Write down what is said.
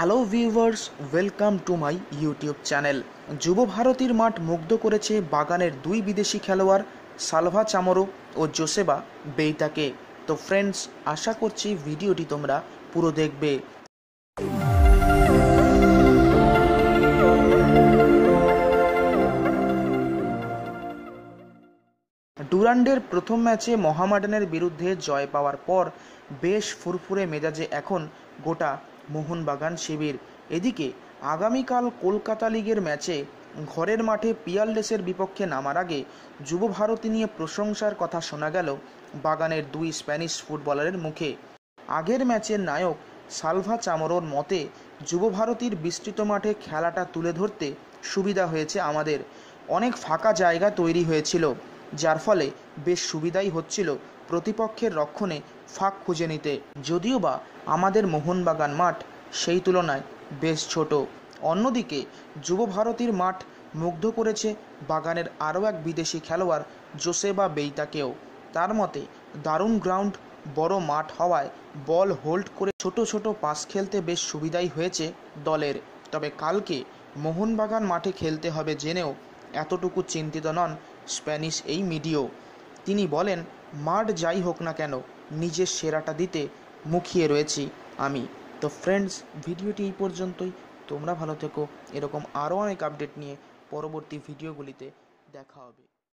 hello viewers welcome to my YouTube channel যুব ভারতীর মাঠ মুগ্ধ করেছে বাগানের দুই বিদেশি খেলোয়াড় সালভা চামরো ও জোসেবা বেইতাকে তো ফ্রেন্ডস আশা করছি ভিডিওটি তোমরা পুরো দেখবে ডুরান্ডের প্রথম ম্যাচে মহামাডানের বিরুদ্ধে জয় পাওয়ার পর বেশ ফুরফুরে মেজাজে এখন গোটা মোহনবাগান শিবির এদিকে আগামীকাল কলকাতা লিগের ম্যাচে ঘরের মাঠে পিয়ারলেসের বিপক্ষে নামার আগে যুব ভারতী নিয়ে প্রশংসার কথা শোনা গেল বাগানের দুই স্প্যানিশ ফুটবলারের মুখে আগের ম্যাচের নায়ক সালভা চামরোর মতে যুবভারতীর বিস্তৃত মাঠে খেলাটা তুলে ধরতে সুবিধা হয়েছে আমাদের অনেক ফাঁকা জায়গা তৈরি হয়েছিল যার ফলে বেশ সুবিধাই হচ্ছিল প্রতিপক্ষের রক্ষণে ফাঁক খুঁজে নিতে যদিও বা আমাদের মোহনবাগান মাঠ সেই তুলনায় বেশ ছোট অন্যদিকে যুব ভারতীর মাঠ মুগ্ধ করেছে বাগানের আরও এক বিদেশি খেলোয়াড় জোসেবা বেইতাকেও তার মতে দারুণ গ্রাউন্ড বড় মাঠ হওয়ায় বল হোল্ড করে ছোট ছোট পাস খেলতে বেশ সুবিধাই হয়েছে দলের তবে কালকে মোহনবাগান মাঠে খেলতে হবে জেনেও এতটুকু চিন্তিত নন স্প্যানিশ এই মিডিও তিনি বলেন মাঠ যাই হোক না কেন নিজের সেরাটা দিতে মুখিয়ে রয়েছি আমি তো ফ্রেন্ডস ভিডিওটি এই পর্যন্তই তোমরা ভালো থেকো এরকম আরও অনেক আপডেট নিয়ে পরবর্তী ভিডিওগুলিতে দেখা হবে